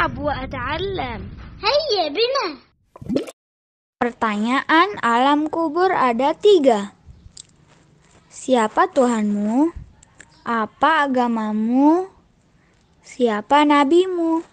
ألعب وأتعلم هيا بنا Pertanyaan alam kubur ada tiga. Siapa Tuhanmu? Apa agamamu? Siapa nabimu?